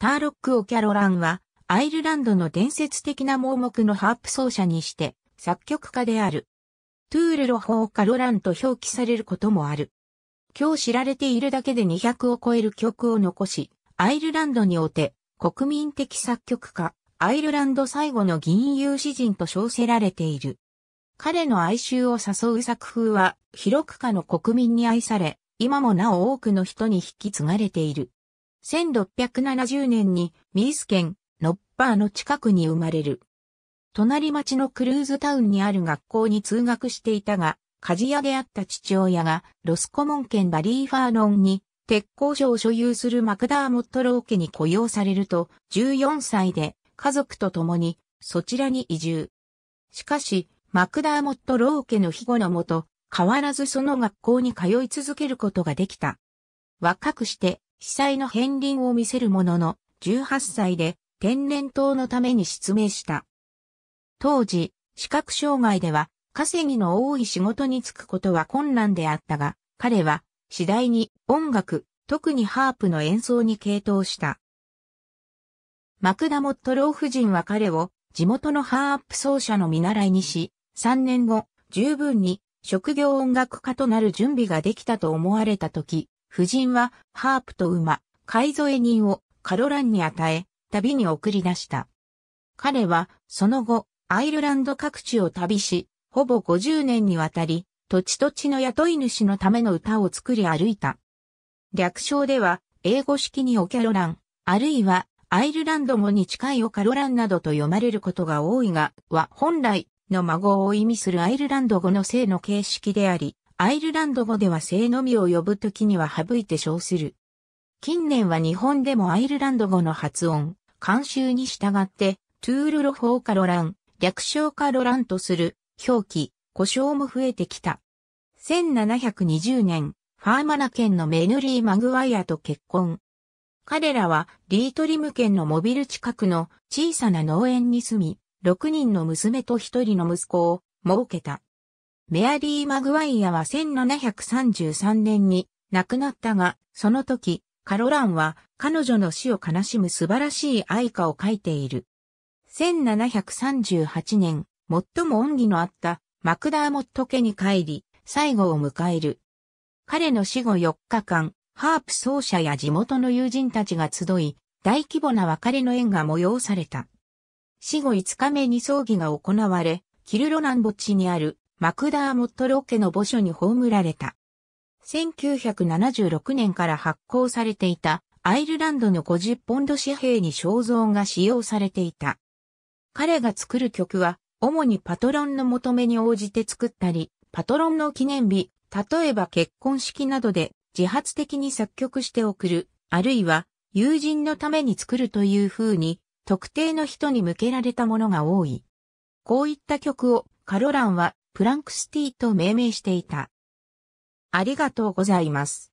ターロック・オキャロランは、アイルランドの伝説的な盲目のハープ奏者にして、作曲家である。トゥールロホー・カロランと表記されることもある。今日知られているだけで200を超える曲を残し、アイルランドにおて、国民的作曲家、アイルランド最後の銀融詩人と称せられている。彼の哀愁を誘う作風は、広くかの国民に愛され、今もなお多くの人に引き継がれている。1670年にミース県ノッパーの近くに生まれる。隣町のクルーズタウンにある学校に通学していたが、鍛冶屋であった父親がロスコモン県バリーファーノンに鉄工所を所有するマクダーモットロー家に雇用されると14歳で家族と共にそちらに移住。しかし、マクダーモットロー家の庇護のもと、変わらずその学校に通い続けることができた。若くして被災の片鱗を見せるものの、18歳で天然痘のために失明した。当時、視覚障害では稼ぎの多い仕事に就くことは困難であったが、彼は次第に音楽、特にハープの演奏に傾倒した。マクダモット老夫人は彼を地元のハープ奏者の見習いにし、3年後、十分に職業音楽家となる準備ができたと思われた時、夫人はハープと馬、海添人をカロランに与え、旅に送り出した。彼はその後、アイルランド各地を旅し、ほぼ50年にわたり、土地土地の雇い主のための歌を作り歩いた。略称では、英語式にオキャロラン、あるいは、アイルランド語に近いオカロランなどと読まれることが多いが、は本来の孫を意味するアイルランド語の性の形式であり、アイルランド語では性のみを呼ぶときには省いて称する。近年は日本でもアイルランド語の発音、慣習に従って、トゥールロフォーカロラン、略称カロランとする、表記、故障も増えてきた。1720年、ファーマナ県のメヌリー・マグワイアと結婚。彼らはリートリム県のモビル近くの小さな農園に住み、6人の娘と1人の息子を設けた。メアリー・マグワイアは1733年に亡くなったが、その時、カロランは彼女の死を悲しむ素晴らしい愛歌を書いている。1738年、最も恩義のあったマクダーモット家に帰り、最後を迎える。彼の死後4日間、ハープ奏者や地元の友人たちが集い、大規模な別れの縁が催された。死後5日目に葬儀が行われ、キルロナン墓地にあるマクダーモットロッケの墓所に葬られた。1976年から発行されていたアイルランドの50ポンド紙幣に肖像が使用されていた。彼が作る曲は主にパトロンの求めに応じて作ったり、パトロンの記念日、例えば結婚式などで自発的に作曲して送る、あるいは友人のために作るという風に特定の人に向けられたものが多い。こういった曲をカロランはプランクシティと命名していた。ありがとうございます。